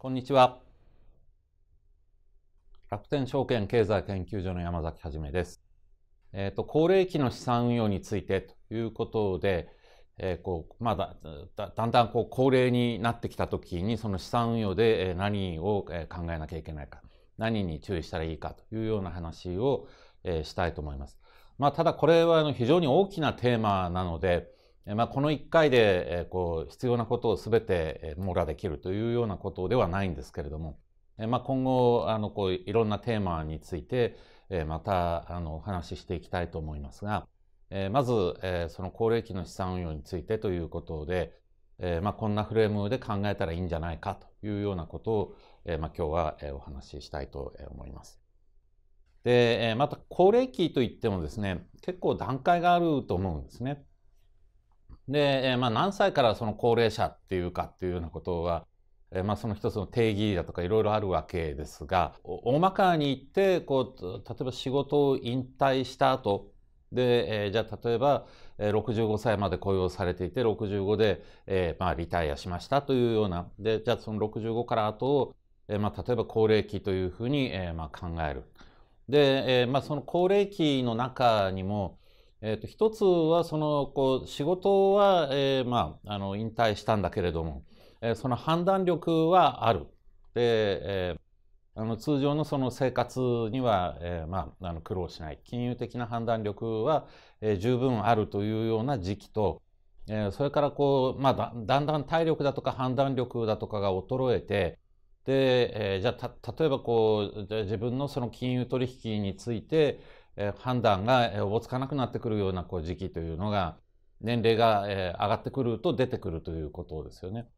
こんにちは。楽天証券経済研究所の山崎はじめです。えっ、ー、と、高齢期の資産運用についてということで、えー、こうまあ、だだんだんこう高齢になってきたときにその資産運用で何を考えなきゃいけないか何に注意したらいいかというような話を、えー、したいと思います。まあ、ただこれは非常に大きなテーマなので、まあ、この1回で、えこう必要なことを全て網羅できるというようなことではないんですけれども、えまあ、今後あのこういろんなテーマについて、えまたあのお話ししていきたいと思いますが、えまず、えその高齢期の資産運用についてということで、えまあ、こんなフレームで考えたらいいんじゃないかというようなことを、えまあ、今日はお話ししたいと思います。でまた高齢期といってもですね結構段階があると思うんですね。で、えまあ、何歳からその高齢者っていうかっていうようなことは、えまあ、その一つの定義だとかいろいろあるわけですが大まかに言ってこう例えば仕事を引退した後で、えー、じゃあ例えば65歳まで雇用されていて65で、えー、まあ、リタイアしましたというようなでじゃあその65から後を、えー、まあ、例えば高齢期というふうに、えまあ、考える。で、えまあ、その高齢期の中にもえー、と、一つは、その、こう、仕事は、えー、まあ、あの、引退したんだけれども、えー、その判断力はある。で、えー、あの通常のその生活には、えー、まあ、あの苦労しない。金融的な判断力は、えー、十分あるというような時期と、えー、それからこう、まあだ、だんだん体力だとか判断力だとかが衰えて、で、えー、じゃあ、た、例えばこう、自分のその金融取引について、え判断が、えおぼつかなくなってくるようなこう時期というのが年齢が、え上がってくると出てくるということですよね。で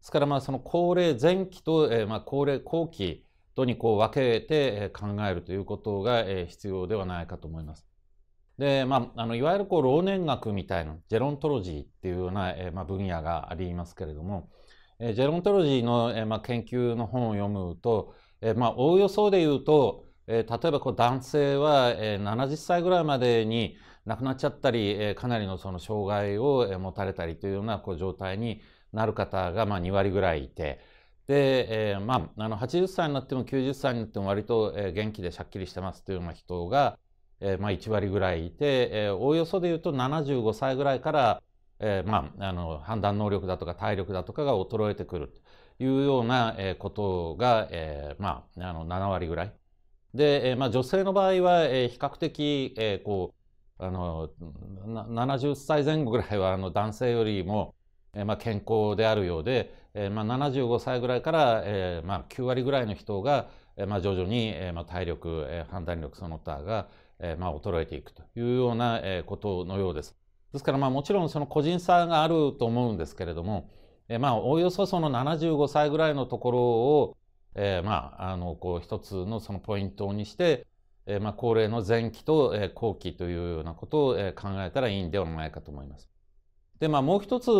すからまあその高齢前期と、えま高齢後期とにこう分けて考えるということが必要ではないかと思います。で、まあ、あのいわゆるこう老年学みたいなジェロントロジーっていうような、えまあ、分野がありますけれども、えジェロントロジーの、えまあ、研究の本を読むと、えまあ、おおよそで言うと、えー、例えばこう男性は、えー、70歳ぐらいまでに亡くなっちゃったり、えー、かなりのその障害を、えー、持たれたりというようなこう状態になる方が、まあ、2割ぐらいいて。で、えー、まあ、あの80歳になっても90歳になっても割と、えー、元気でしゃっきりしてますというような人が、えー、まあ、1割ぐらいいて、えー、おおよそで言うと75歳ぐらいから、えー、まあ、あの判断能力だとか体力だとかが衰えてくるというようなことが、えまあ、あの7割ぐらいで、えまあ、女性の場合は、え比較的、えこうあの70歳前後ぐらいはあの男性よりも、えまあ、健康であるようで、えまあ、75歳ぐらいから、えまあ、9割ぐらいの人が、えまあ、徐々に、えまあ、体力、え判断力その他が、えまあ、衰えていくというような、えことのようです。ですから、まあ、もちろんその個人差があると思うんですけれども、えまあ、おおよそその75歳ぐらいのところを、えー、まあ、あの、こう、一つのそのポイントにして、えー、まあ、高齢の前期と、えー、後期というようなことを、えー、考えたらいいんではないかと思います。で、まあ、もう一つ、え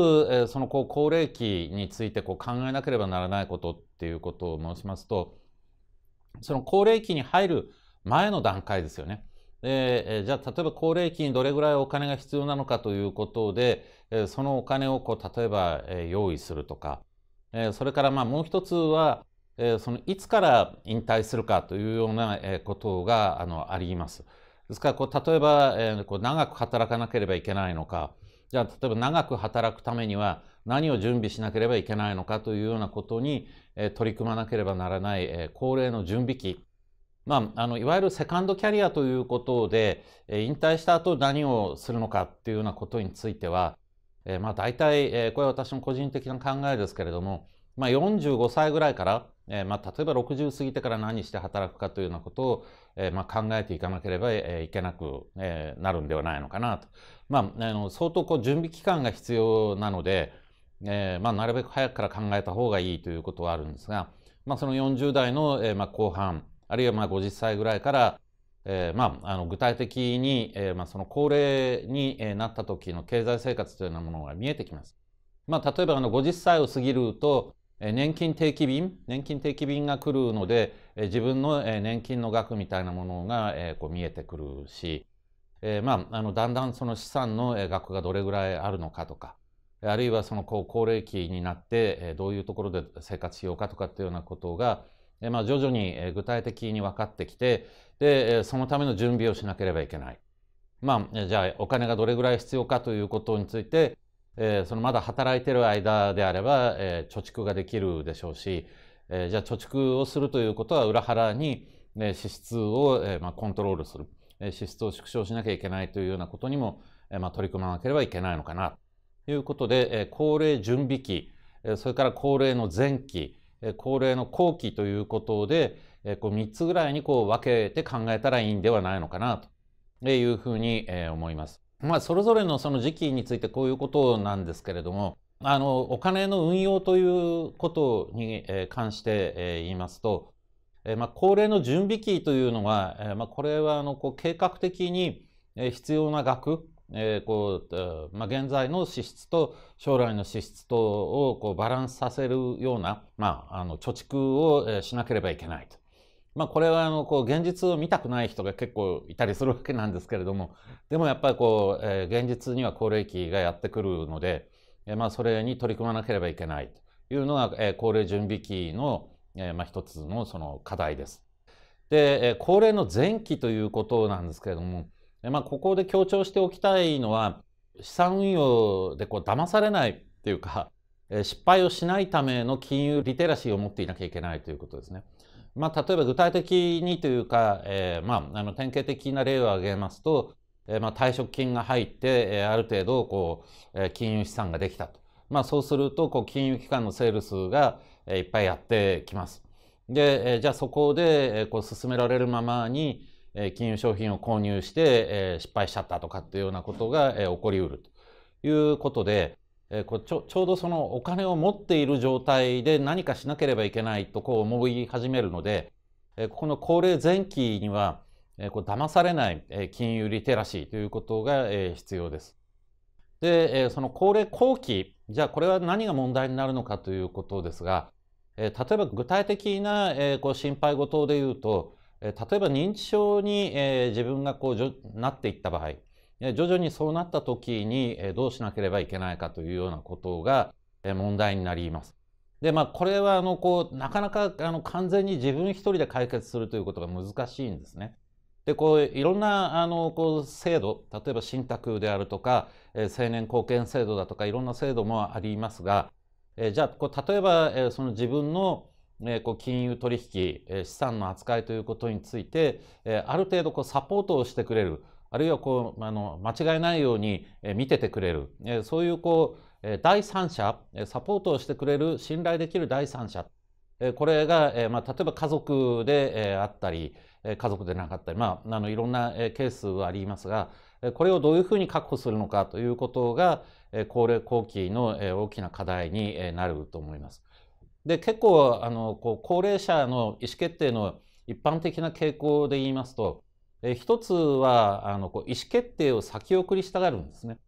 ー、その、こう、高齢期について、こう、考えなければならないことっていうことを申しますと、その高齢期に入る前の段階ですよね。えじゃあ、例えば高齢期にどれぐらいお金が必要なのかということで、えそのお金をこう、例えば、え用意するとか、えそれから、まあ、もう一つは、えそのいつから引退するかというような、えことがあのあります。ですからこう例えば、えこう長く働かなければいけないのかじゃあ例えば長く働くためには何を準備しなければいけないのかというようなことに、え取り組まなければならない、え高齢の準備期まあ、あのいわゆるセカンドキャリアということで、え引退した後何をするのかっていうようなことについては、えまあ、大体、えこれは私の個人的な考えですけれどもまあ、45歳ぐらいから、えー、まあ、例えば60過ぎてから何して働くかというようなことを、えー、まあ、考えていかなければいけなく、えー、なるんではないのかなと。まあ、あの相当こう準備期間が必要なので、えまあ、なるべく早くから考えた方がいいということはあるんですが、まあ、その40代の、えまあ、後半あるいはまあ50歳ぐらいから、えまあ、あの具体的に、えまあ、その高齢になった時の経済生活というようなものが見えてきます。まあ、例えばあの50歳を過ぎると、年金定期便年金定期便が来るので自分の年金の額みたいなものがこう見えてくるし、えまあ、あのだんだんその資産の額がどれぐらいあるのかとかあるいはその高齢期になってどういうところで生活しようかとかっていうようなことが、まあ、徐々に具体的に分かってきてでそのための準備をしなければいけない。まあ、じゃあお金がどれぐらい必要かということについてえー、そのまだ働いてる間であれば、えー、貯蓄ができるでしょうし、えー、じゃあ貯蓄をするということは裏腹に、ね、支出を、えーまあ、コントロールする、えー、支出を縮小しなきゃいけないというようなことにも、えーまあ、取り組まなければいけないのかなということで、えー、高齢準備期、えー、それから高齢の前期、えー、高齢の後期ということで、えー、こう3つぐらいにこう分けて考えたらいいんではないのかなというふうに、えー、思います。まあ、それぞれのその時期についてこういうことなんですけれども、あの、お金の運用ということに関して言いますと、まあ、恒例の準備期というのは、まあ、これは、あの、こう、計画的に必要な額、えー、こう、まあ、現在の支出と将来の支出とをこうバランスさせるような、まあ、あの、貯蓄をしなければいけないと。まあこれはあのこう現実を見たくない人が結構いたりするわけなんですけれどもでもやっぱりこう、え現実には高齢期がやってくるので、えまあそれに取り組まなければいけないというのが、え高齢準備期の、えまあ一つのその課題です。で、え高齢の前期ということなんですけれども、えまあここで強調しておきたいのは資産運用でこう騙されないっていうか、え失敗をしないための金融リテラシーを持っていなきゃいけないということですね。まあ、例えば具体的にというか、えー、まあ、あの典型的な例を挙げますと、えー、まあ、退職金が入って、えー、ある程度こう、えー、金融資産ができたと、まあ、そうするとこう金融機関のセールスが、えー、いっぱいやってきます。で、えー、じゃあそこで、えー、こう進められるままに、えー、金融商品を購入して、えー、失敗しちゃったとかっていうようなことが、えー、起こりうるということで、えー、こうちょちょうどそのお金を持っている状態で何かしなければいけないとこう思い始めるので、えー、ここの高齢前期には、えー、こう騙されない、えー、金融リテラシーということが、えー、必要です。で、えー、その高齢後期じゃあこれは何が問題になるのかということですが、えー、例えば具体的な、えー、こう心配事で言うと、え例えば認知症に、えー、自分がこうなっていった場合徐々にそうなった時にどうしなければいけないかというようなことが問題になります。でまあこれはあのこうなかなかあの完全に自分一人で解決するということが難しいんですね。でこういろんなあのこう制度例えば信託であるとか、え青年貢献制度だとかいろんな制度もありますが、えじゃあこう例えば、えその自分の、えこう金融取引、え資産の扱いということについて、えある程度こうサポートをしてくれるあるいはこうあの間違えないように見ててくれる、そういうこう第三者サポートをしてくれる信頼できる第三者これが、まあ、例えば家族であったり家族でなかったり、まあ、あのいろんなケースはありますがこれをどういうふうに確保するのかということが高齢後期の大きな課題になると思います。で結構あのこう高齢者の意思決定の一般的な傾向で言いますとえー、一つはあのこう意思決定を先送りしたがるんですね。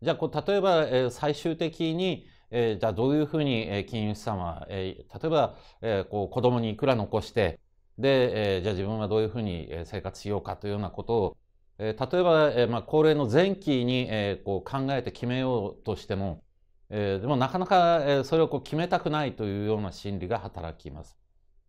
じゃあこう例えば、えー、最終的に、えー、じゃあどういうふうに、えー、金融資産は、えー、例えば、えー、こう子供にいくら残してで、えー、じゃあ自分はどういうふうに生活しようかというようなことを、えー、例えば、えーまあ、高齢の前期に、えー、こう考えて決めようとしても、えー、でもなかなか、えー、それをこう決めたくないというような心理が働きます。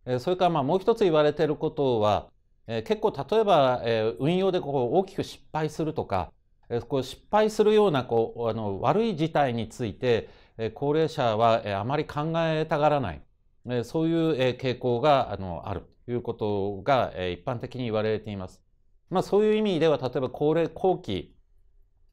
えー、それからまあもう一つ言われていることはえ結構例えば、え運用でこう大きく失敗するとか、えこう失敗するようなこうあの悪い事態について、え高齢者は、えあまり考えたがらない、えそういう、え傾向があのあるということが、え一般的に言われています。まあ、そういう意味では例えば高齢後期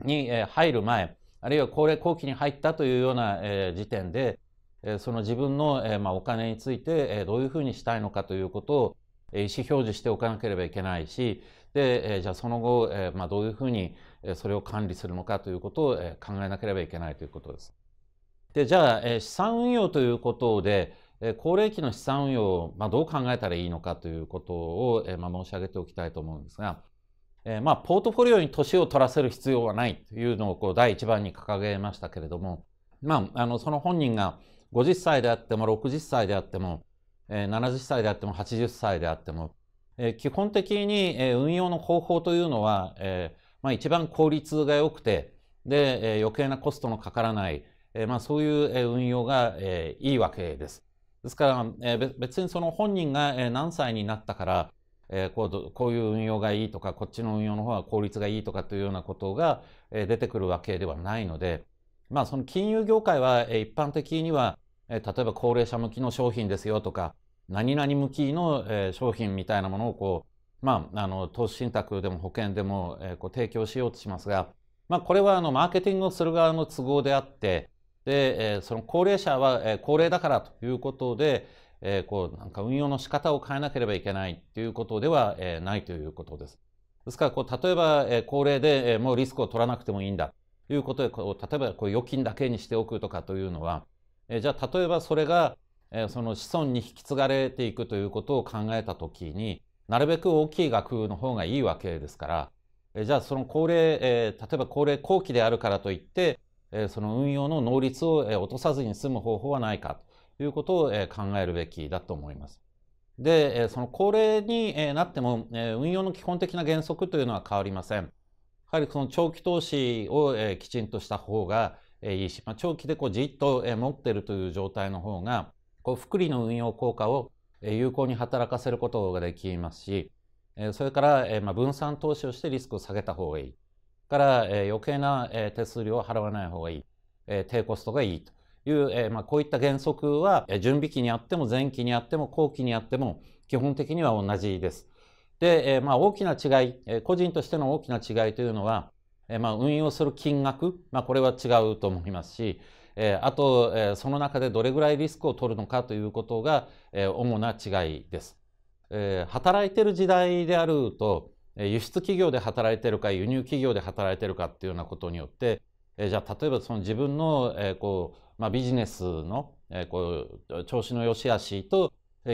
に、え入る前あるいは高齢後期に入ったというような、え時点で、えその自分の、えまあ、お金について、えどういうふうにしたいのかということを意思表示しておかなければいけないし、で、じゃあその後、まあ、どういうふうにそれを管理するのかということを考えなければいけないということです。で、じゃあ、資産運用ということで、高齢期の資産運用を、まあ、どう考えたらいいのかということを、まあ、申し上げておきたいと思うんですが、まあ、ポートフォリオに年を取らせる必要はないというのをこう第一番に掲げましたけれども、まあ、あのその本人が50歳であっても60歳であってもえ70歳であっても80歳であっても、え基本的に、え運用の方法というのは、えまあ、一番効率が良くて、で、え余計なコストのかからない、えまあ、そういう運用が、えいいわけです。ですから、え別にその本人が、え何歳になったから、えこうこういう運用がいいとか、こっちの運用の方が効率がいいとかというようなことが、え出てくるわけではないので、まあ、その金融業界は、え一般的には、え例えば高齢者向きの商品ですよとか、何々向きの、え商品みたいなものをこう、まあ、あの、投資信託でも保険でも、えこう提供しようとしますが、まあ、これはあの、マーケティングをする側の都合であって、で、えその高齢者は、え高齢だからということで、えこう、なんか運用の仕方を変えなければいけないっていうことでは、えないということです。ですから、こう、例えば、え高齢で、えもうリスクを取らなくてもいいんだ。ということで、こう、例えば、こう、預金だけにしておくとかというのは、えじゃあ例えばそれが、えその子孫に引き継がれていくということを考えた時になるべく大きい額の方がいいわけですから、えじゃあその高齢、え例えば高齢後期であるからといって、えその運用の能率を、え落とさずに済む方法はないかということを、え考えるべきだと思います。で、えその高齢に、えなっても、え運用の基本的な原則というのは変わりません。やはりその長期投資を、えきちんとした方が、いいし、まあ、長期でこうじっと持ってるという状態の方が、こう福利の運用効果を有効に働かせることができますし、それからまあ分散投資をしてリスクを下げた方がいい。から余計な手数料を払わない方がいい。低コストがいいという、まあ、こういった原則は準備期にあっても前期にあっても後期にあっても基本的には同じです。で、まあ、大きな違い、個人としての大きな違いというのは、えまあ、運用する金額、まあ、これは違うと思いますし、えあと、えその中でどれぐらいリスクを取るのかということが、え主な違いです、え働いてる時代であると輸出企業で働いてるか輸入企業で働いてるかっていうようなことによってえじゃあ例えばその自分の、えこうまあ、ビジネスの、えこう調子の良し悪しと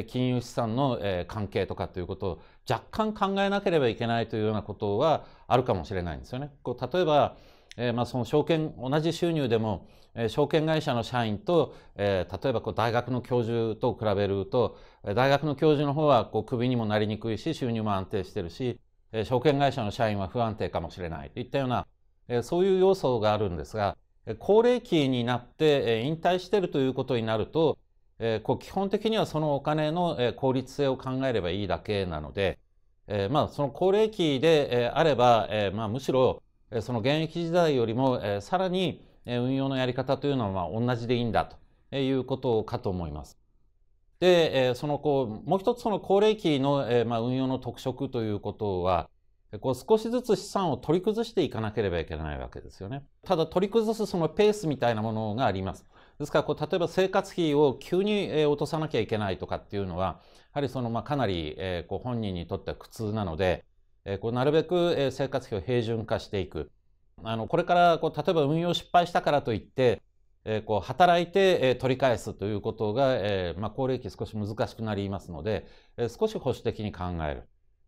金融資産の関係とかっていうことを若干考えなければいけないというようなことはあるかもしれないんですよね。こう例えば、えー、まあその証券同じ収入でも、えー、証券会社の社員と、えー、例えばこう大学の教授と比べると大学の教授の方はこうクビにもなりにくいし収入も安定してるし、えー、証券会社の社員は不安定かもしれないといったような、えー、そういう要素があるんですが高齢期になって、えー、引退してるということになるとえー、こう基本的にはそのお金の、え効率性を考えればいいだけなので、えー、まあその高齢期で、えあれば、えー、まあむしろ、えその現役時代よりも、えさらに、え運用のやり方というのはまあ同じでいいんだということかと思います。で、えそのこうもう一つその高齢期の、えまあ運用の特色ということはこう少しずつ資産を取り崩していかなければいけないわけですよね。ただ取り崩すそのペースみたいなものがあります。ですからこう例えば生活費を急に、え落とさなきゃいけないとかっていうのはやはりその、まあ、かなり、えこう本人にとっては苦痛なので、えこうなるべく、え生活費を平準化していくあのこれからこう例えば運用失敗したからといってえこう働いて、え取り返すということが、えまあ、高齢期少し難しくなりますので、え少し保守的に考える。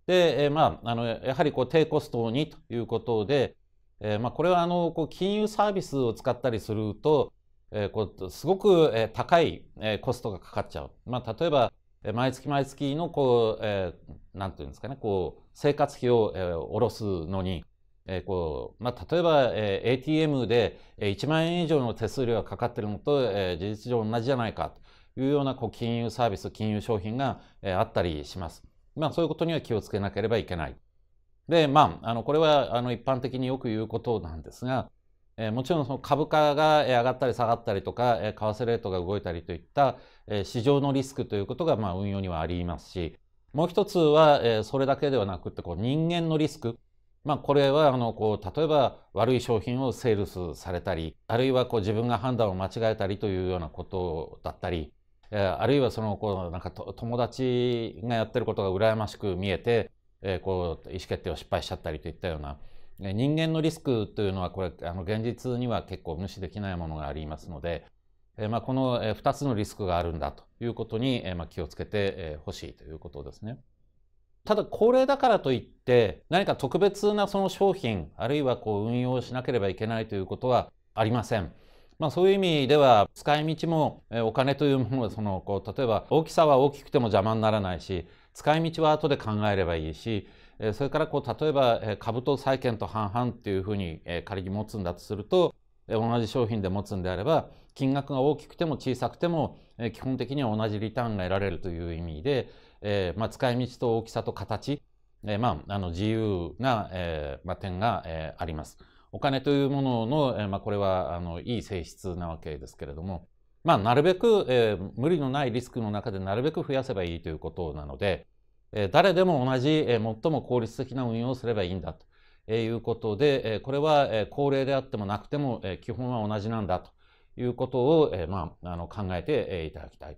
で、えまあ、あのやはりこう低コストにということで、えまあ、これはあのこう金融サービスを使ったりすると、えー、すごく、え高い、えコストがかかっちゃう。まあ、例えばえ毎月毎月のこう、えー、なんていうんですかね、こう生活費を、えー、下ろすのに、えーこうまあ、例えば、えー、ATM で1万円以上の手数料がかかってるのと、えー、事実上同じじゃないかというようなこう金融サービス、金融商品が、えー、あったりします。まあ、そういうことには気をつけなければいけない。で、まあ、あのこれはあの一般的によく言うことなんですが、えもちろんその株価が上がったり下がったりとか、え為替レートが動いたりといった、え市場のリスクということが、ま運用にはありますし、もう一つは、えそれだけではなくて、こう人間のリスク。まあ、これはあのこう例えば悪い商品をセールスされたりあるいはこう自分が判断を間違えたりというようなことだったり、えあるいはそのこうなんか友達がやってることが羨ましく見えて、えこう意思決定を失敗しちゃったりといったような、人間のリスクというのはこれあの現実には結構無視できないものがありますので、えまあ、この2つのリスクがあるんだということに、えまあ、気をつけてほしいということですね。ただ高齢だからといって何か特別なその商品あるいはこう運用しなければいけないということはありません。まあ、そういう意味では使い道もお金というものはそのこう例えば大きさは大きくても邪魔にならないし使い道は後で考えればいいしそれからこう例えば株と債券と半々っていうふうに仮に持つんだとすると同じ商品で持つんであれば金額が大きくても小さくても基本的には同じリターンが得られるという意味で、えまあ、使い道と大きさと形、えまあ、あの自由な、えまあ、点が、えあります。お金というものの、えまあ、これはあのいい性質なわけですけれども、まあ、なるべく、え無理のないリスクの中でなるべく増やせばいいということなので、え誰でも同じ、え最も効率的な運用をすればいいんだと、えいうことで、えこれは、え高齢であってもなくても、え基本は同じなんだということを、えまあ、あの考えて、いただきたい。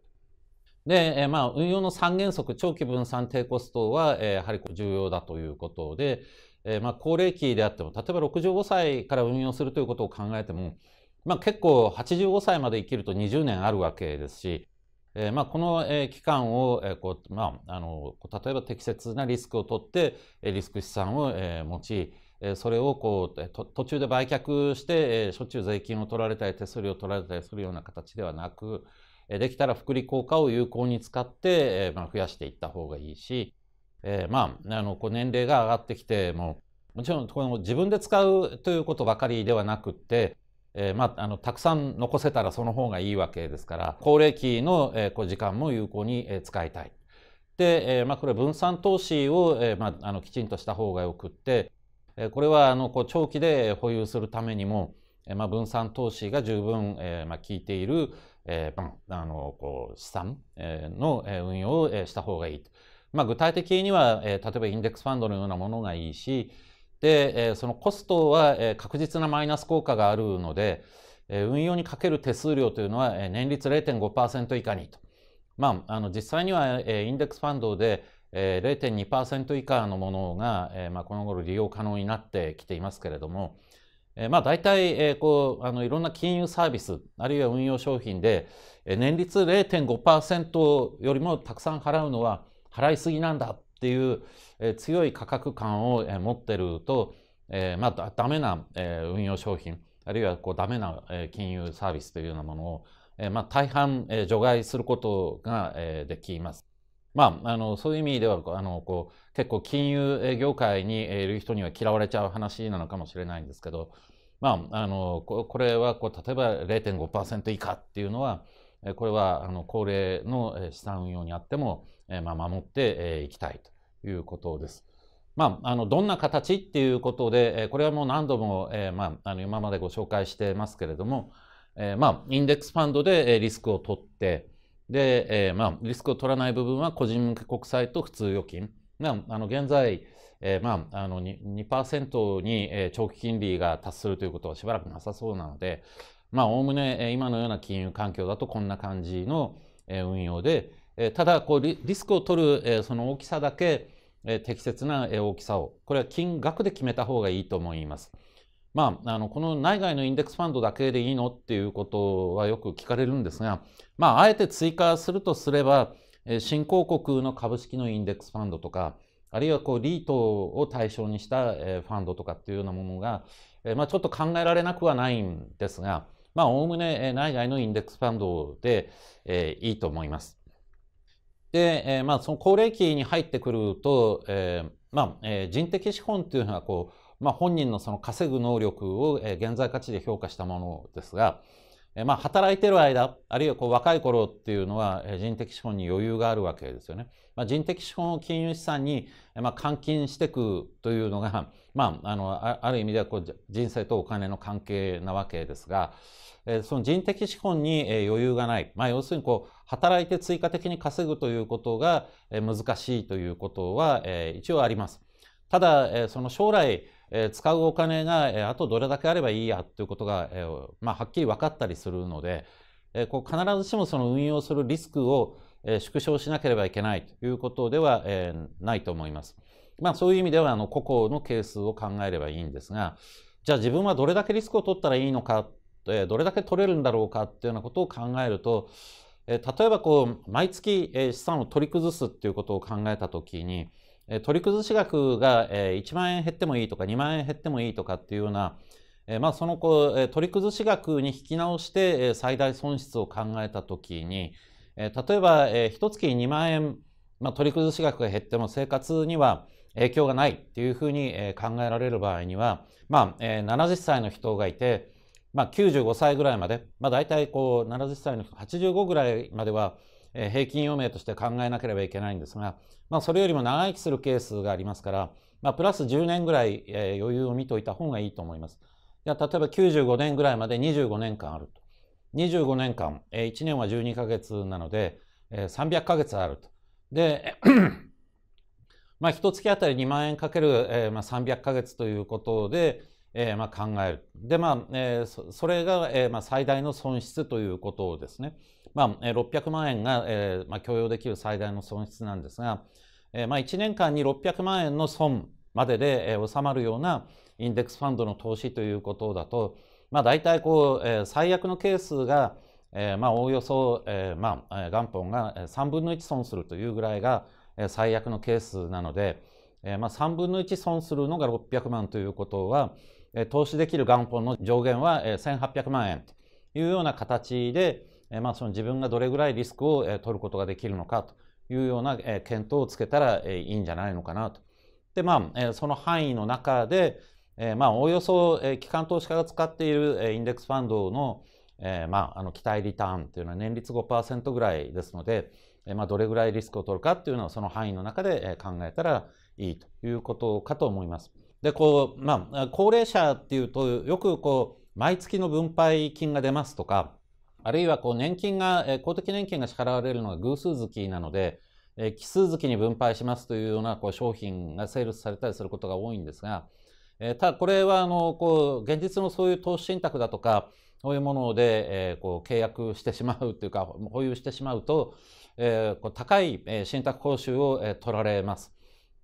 で、えまあ、運用の3原則、長期分散低コストは、えやはり重要だということで、えまあ、高齢期であっても、例えば65歳から運用するということを考えても、まあ、結構85歳まで生きると20年あるわけですし、えー、まあ、この、えー、期間を、えー、こうまあ、あの例えば適切なリスクを取ってリスク資産を、えー、用いそれをこう途中で売却して、えー、しょっちゅう税金を取られたり手数料を取られたりするような形ではなくできたら福利効果を有効に使って、えーまあ、増やしていった方がいいし、えー、まああのこう年齢が上がってきてももちろんこの自分で使うということばかりではなくってえー、まあ、あのたくさん残せたらその方がいいわけですから高齢期の、えー、こう時間も有効に、えー、使いたい。で、えーまあ、これ分散投資を、えーまあ、あのきちんとした方がよくって、えー、これはあのこう長期で保有するためにも、えーまあ、分散投資が十分、えーまあ、効いている、えーまあ、あのこう資産の運用をした方がいいと。まあ、具体的には、えー、例えばインデックスファンドのようなものがいいし、で、そのコストは、確実なマイナス効果があるので、運用にかける手数料というのは、年率0.5%以下にと。まあ、あの実際には、インデックスファンドで、0.2%以下のものが、まあ、この頃利用可能になってきていますけれども、まあ、大体、こうあのいろんな金融サービスあるいは運用商品で、年率0.5%よりもたくさん払うのは払いすぎなんだっていう、え強い価格感を、え持ってると、えまあ、ダメな、え運用商品、あるいはこうダメな、え金融サービスというようなものを、えまあ、大半、え除外することが、えできます。まあ、あのそういう意味ではあのこう結構金融業界にいる人には嫌われちゃう話なのかもしれないんですけど、まあ、あのこれはこう例えば0.5%以下っていうのはこれは高齢の資産運用にあっても、守っていきたいということです。まあ、あのどんな形っていうことで、これはもう何度も、えまあ、あの今までご紹介してますけれども、えまあ、インデックスファンドでリスクを取って、で、えまあ、リスクを取らない部分は個人向け国債と普通預金。まあ、あの現在、えまあ、あの 2%, 2に長期金利が達するということはしばらくなさそうなので、まあ、おおむね今のような金融環境だとこんな感じの運用で、ただこうリスクを取るその大きさだけ適切な大きさを、これは金額で決めた方がいいと思います。まあ、あのこの内外のインデックスファンドだけでいいのっていうことはよく聞かれるんですが、まあ、あえて追加するとすれば、新興国の株式のインデックスファンドとか、あるいはこうリートを対象にしたファンドとかっていうようなものが、まあ、ちょっと考えられなくはないんですが、まあ、おおむね内外のインデックスファンドで、えー、いいと思います。で、えー、まあ、その高齢期に入ってくると、えー、まあ、えー、人的資本というのは、こう、まあ、本人のその稼ぐ能力を、え現在価値で評価したものですが、えー、まあ、働いてる間、あるいはこう若い頃っていうのは、え人的資本に余裕があるわけですよね。まあ、人的資本を金融資産に、えまあ、換金していくというのが、まあ、あの、ある意味ではこう人生とお金の関係なわけですが、えその人的資本に、え余裕がない。まあ、要するにこう、働いて追加的に稼ぐということが、え難しいということは、え一応あります。ただ、えその将来、え使うお金が、えあとどれだけあればいいやということが、えまあ、はっきり分かったりするので、えこう必ずしもその運用するリスクを、え縮小しなければいけないということでは、えないと思います。まあ、そういう意味ではあの個々の係数を考えればいいんですが、じゃあ自分はどれだけリスクを取ったらいいのかどれだけ取れるんだろうかっていうようなことを考えると、例えばこう毎月、資産を取り崩すっていうことを考えた時に、取り崩し額が、1万円減ってもいいとか2万円減ってもいいとかっていうような、まあ、そのこう、取り崩し額に引き直して、最大損失を考えた時に、例えば、一月2万円、まあ、取り崩し額が減っても生活には影響がないっていうふうに考えられる場合には、まあ、70歳の人がいて、まあ、95歳ぐらいまで、まあ、大体こう70歳の人85ぐらいまでは平均余命として考えなければいけないんですが、まあ、それよりも長生きするケースがありますから、まあ、プラス10年ぐらい余裕を見といた方がいいと思います。いや例えば95年ぐらいまで25年間あると。25年間、1年は12ヶ月なので、300ヶ月あると。で、まあ、1月あたり2万円かける、えまあ、300ヶ月ということで、えー、まあ、考える。で、まあ、えー、それが、えー、まあ、最大の損失ということをですね、まあ、600万円が、えまあ、許容できる最大の損失なんですが、えまあ、1年間に600万円の損までで、え収まるようなインデックスファンドの投資ということだと、まあ、大体こう、え最悪のケースが、えまあ、おおよそ、えまあ、元本が3分の1損するというぐらいが、え最悪のケースなので、えまあ、3分の1損するのが600万ということは、投資できる元本の上限は1800万円というような形で、まあ、その自分がどれぐらいリスクを取ることができるのかというような検討をつけたらいいんじゃないのかなと。でまあその範囲の中で、まあ、おおよそ機関投資家が使っているインデックスファンドの,、まああの期待リターンというのは年率5%ぐらいですので、まあ、どれぐらいリスクを取るかというのはその範囲の中で考えたらいいということかと思います。でこうまあ、高齢者っていうとよくこう毎月の分配金が出ますとかあるいはこう年金が、公的年金が支払われるのが偶数月なので、え奇数月に分配しますというようなこう商品がセールスされたりすることが多いんですが、えただこれはあのこう現実のそういう投資信託だとかそういうもので、えこう契約してしまうというか保有してしまうと、えこう高い、え信託報酬を、え取られます。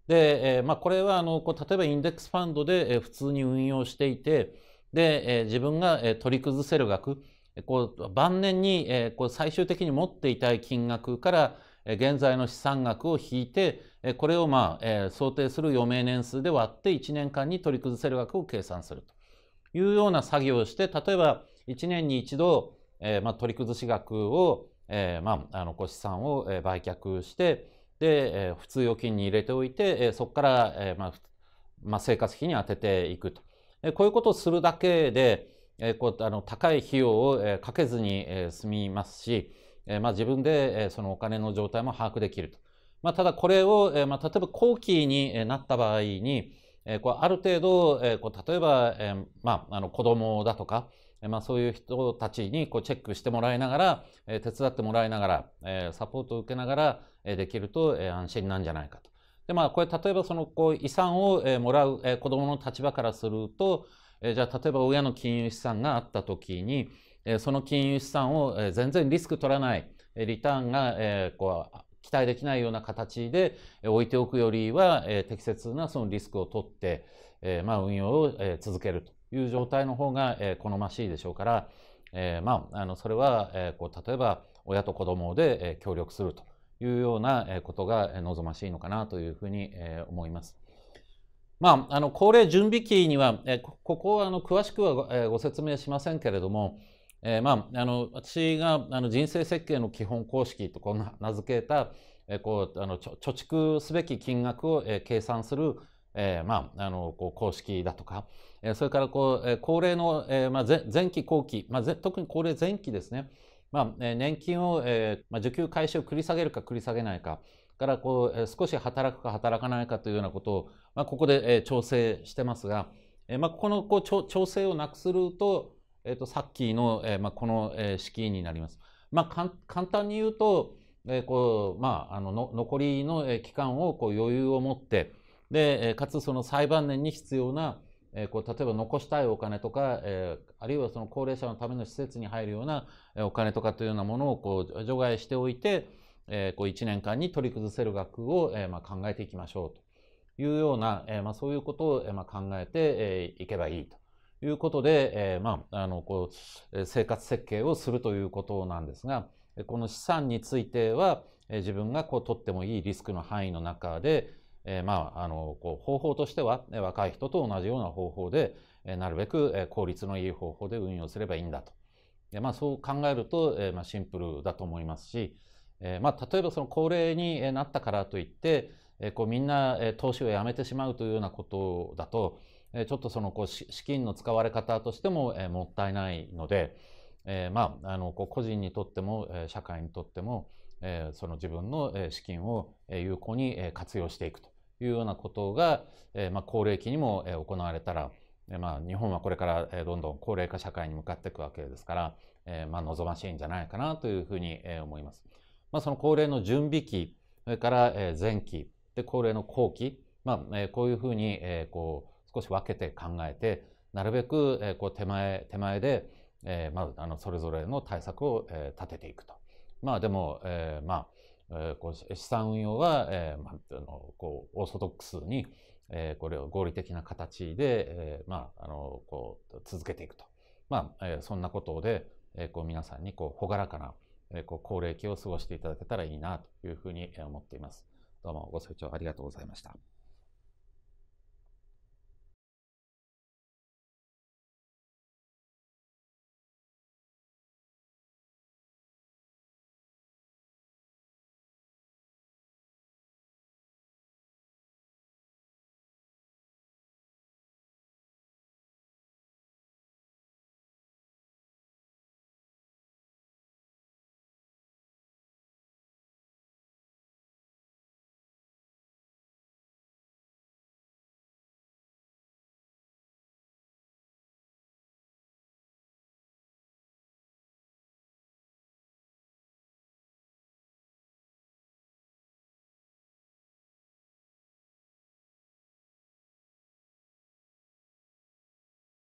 で、えーまあ、これはあのこう例えばインデックスファンドで、えー、普通に運用していてで、えー、自分が、えー、取り崩せる額こう晩年に、えー、こう最終的に持っていたい金額から、えー、現在の資産額を引いて、えー、これを、まあえー、想定する余命年数で割って1年間に取り崩せる額を計算するというような作業をして例えば1年に1度、えーまあ、取り崩し額を、えーまあ、あのこう資産を、売却して、で、えー、普通預金に入れておいて、えー、そこから、えーまあまあ、生活費に充てていくと、えー、こういうことをするだけで、えー、こうあの高い費用を、えー、かけずに、えー、済みますし、えーまあ、自分で、えー、そのお金の状態も把握できると、まあ、ただこれを、えーまあ、例えば後期になった場合に、えー、こうある程度、えー、こう例えば、えーまあ、あの子供だとか、まあ、そういう人たちにこうチェックしてもらいながら、え手伝ってもらいながら、えサポートを受けながら、えできると、え安心なんじゃないかと。でまあこれ例えばそのこう遺産を、えもらう、え子どもの立場からすると、えじゃあ例えば親の金融資産があった時に、えその金融資産を、え全然リスク取らない、えリターンが、えこう期待できないような形で置いておくよりは、え適切なそのリスクを取って、えまあ、運用を、え続けると。いう状態の方が、え好ましいでしょうから、えまあ、あのそれは、えこう例えば親と子供で、え協力するというようなことが望ましいのかなというふうに、え思います。まあ、あの高齢準備期には、えここはあの詳しくはご,、えご説明しませんけれども、えー、まあ、あの私があの人生設計の基本公式とこう名付けた、えこうあの貯蓄すべき金額を、え計算する、えー、まあ、あの、こう、公式だとか、えー、それから、こう、えー、高齢の、えー、まあ前、期後期、まあ、特に高齢前期ですね、まあ、えー、年金を、えー、まあ、受給開始を繰り下げるか繰り下げないか、からこう、えー、少し働くか働かないかというようなことを、まあ、ここで、えー、調整してますが、えー、まあ、ここのこう調整をなくすると、えー、とさっきの、えー、まあ、この、えー、式になります。まあ、簡単に言うと、えーこうまあ、あの残りの期間をこう余裕を持って、で、かつその裁判年に必要な、えこう例えば残したいお金とか、えあるいはその高齢者のための施設に入るようなお金とかというようなものをこう除外しておいて、えこう1年間に取り崩せる額を、えま考えていきましょうというような、えまそういうことを、えま考えて、えいけばいいということで、えまあ、あのこう生活設計をするということなんですがこの資産については自分がこう取ってもいいリスクの範囲の中でえー、まあ、あの、こう、方法としては、若い人と同じような方法で、えなるべく、え効率のいい方法で運用すればいいんだと。まあ、そう考えると、えまあ、シンプルだと思いますし、えまあ、例えばその高齢になったからといって、えこうみんな、え投資をやめてしまうというようなことだと、えちょっとそのこう資金の使われ方としても、えもったいないので、えまあ、あのこう個人にとっても、え社会にとっても、えその自分の資金を有効に活用していくと。いうようなことが、えー、まあ、高齢期にも、え行われたら、えまあ、日本はこれから、えどんどん高齢化社会に向かっていくわけですから、えまあ、望ましいんじゃないかなというふうに、え思います。まあ、その高齢の準備期、それから、え前期、で、高齢の後期、まあ、えこういうふうに、えこう、少し分けて考えて、なるべく、えこう、手前、手前で、えまあ、あの、それぞれの対策を、え立てていくと。まあ、でも、えまあ、えこう資産運用は、えーまあのこうオーソドックスに、えー、これを合理的な形で、えーまあ、あのこう続けていくと、まあえー、そんなことで、えー、こう皆さんにこう朗らかな、えー、こう高齢期を過ごしていただけたらいいなというふうに思っています。どうもご清聴ありがとうございました。